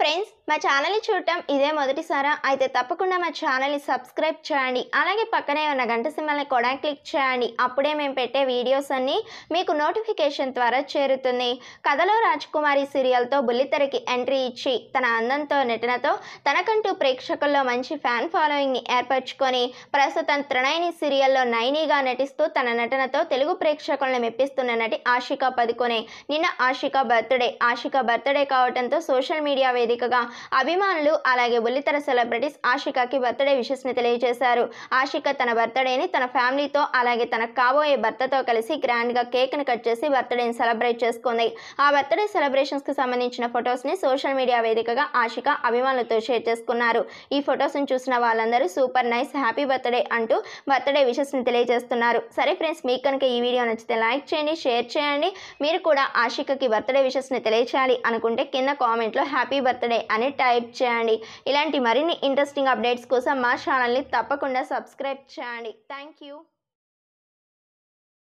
friends మా ఛానల్ని చూడటం ఇదే మొదటిసారా అయితే తప్పకుండా మా ఛానల్ని సబ్స్క్రైబ్ చేయండి అలాగే పక్కనే ఉన్న గంట సింబల్ని కూడా క్లిక్ చేయండి అప్పుడే మేము పెట్టే వీడియోస్ అన్నీ మీకు నోటిఫికేషన్ ద్వారా చేరుతుంది కథలో రాజకుమారి సీరియల్తో బుల్లితెరకి ఎంట్రీ ఇచ్చి తన అందంతో నటనతో తనకంటూ ప్రేక్షకుల్లో మంచి ఫ్యాన్ ఫాలోయింగ్ని ఏర్పరచుకొని ప్రస్తుతం త్రణయిని సీరియల్లో నైనీగా నటిస్తూ తన నటనతో తెలుగు ప్రేక్షకులను మెప్పిస్తున్న నటి ఆషికా పదుకొనే నిన్న ఆషికా బర్త్డే ఆషికా బర్త్డే కావడంతో సోషల్ మీడియా వేదికగా అభిమానులు అలాగే బుల్లితెర సెలబ్రిటీస్ ఆషికాకి బర్త్డే విషెస్ ని తెలియజేశారు ఆషిక తన బర్త్డేని తన ఫ్యామిలీతో అలాగే తన కాబోయే భర్తతో కలిసి గ్రాండ్ గా కేక్ ని కట్ చేసి బర్త్డేని సెలబ్రేట్ చేసుకుంది ఆ బర్త్డే సెలబ్రేషన్స్ కి సంబంధించిన ఫొటోస్ ని సోషల్ మీడియా వేదికగా ఆషిక అభిమానులతో షేర్ చేసుకున్నారు ఈ ఫొటోస్ ని చూసిన వాళ్ళందరూ సూపర్ నైస్ హ్యాపీ బర్త్డే అంటూ బర్త్డే విషెస్ ని తెలియజేస్తున్నారు సరే ఫ్రెండ్స్ మీకు కనుక ఈ వీడియో నచ్చితే లైక్ చేయండి షేర్ చేయండి మీరు కూడా ఆషికకి బర్త్డే విషెస్ ని తెలియచేయాలి అనుకుంటే కింద కామెంట్లో హ్యాపీ బర్త్ బర్త్డే అని టైప్ చేయండి ఇలాంటి మరిన్ని ఇంట్రెస్టింగ్ అప్డేట్స్ కోసం మా ఛానల్ని తప్పకుండా సబ్స్క్రైబ్ చేయండి థ్యాంక్ యూ